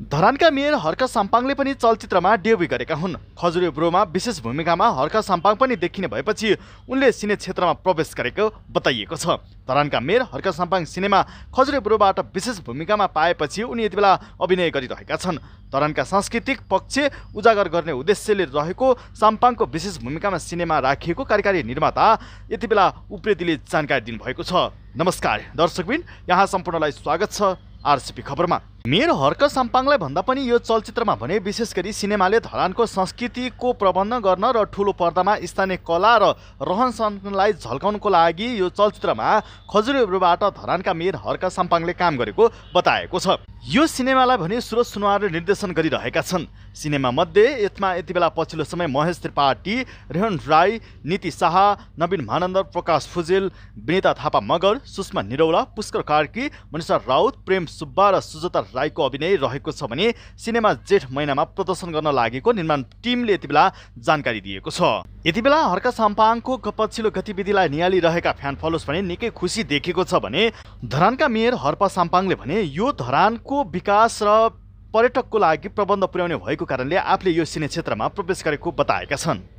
धरानका mayor Harka साम्पाङले पनि चलचित्रमा debut गरेका हुन् खजुरी ब्रोमा विशेष भूमिकामा हर्क साम्पाङ पनि देखिने भएपछि उनले सिने क्षेत्रमा प्रवेश गरेको बताइएको छ धरानका मेयर हर्क साम्पाङ सिनेमा खजुरी ब्रोबाट विशेष भूमिकामा पाएपछि उनी यति बेला अभिनय गरिरहेका छन् धरानका सांस्कृतिक पक्ष उजागर गर्ने उद्देश्यले रहेको साम्पाङको विशेष भूमिकामा सिनेमा राखिएको कार्यकारी निर्माता यति बेला उप्रेतीले जानकारी दिनुभएको छ नमस्कार दर्शकबिन यहाँ सम्पूर्णलाई स्वागत छ आरसिपी खबरमा मेरो हर्क साम्पाङलाई भन्दा पनि यो चलचित्रमा भने विशेष गरी सिनेमाले धरानको संस्कृतिको प्रबन्ध गर्न र ठुलो पर्दामा स्थानीय कला र रहन सहनलाई झल्काउनको लागि यो चलचित्रमा खजुरीहरूबाट धरानका मेयर हर्क साम्पाङले काम गरेको बताएको छ यो सिनेमालाई भने सुरज सुनवारले निर्देशन गरिरहेका छन् सिनेमा मध्ये यसमा यति बेला पछिल्लो समय महेश त्रिपाठी रेहन राई नीति शाह नवीन मानन्दर प्रकाश फुजेल विनिता थापा मगर सुषमा निरौला पुष्कर कार्की मनिषा राउत प्रेम सुब्बा र सुजता राईको अभिनय रहेको छ भने सिनेमा जेठ महिनामा प्रदर्शन गर्न लागेको निर्माण टिमले यति बेला जानकारी दिएको छ यति बेला हर्का साम्पाङको पछिल्लो गतिविधिलाई निहालिरहेका फ्यान फलोस भने निकै खुसी देखेको छ भने धरानका मेयर हर्पा साम्पाङले भने यो धरानको विकास र पर्यटकको लागि प्रबन्ध पुर्याउने भएको कारणले आफूले यो सिने क्षेत्रमा प्रवेश गरेको बताएका छन्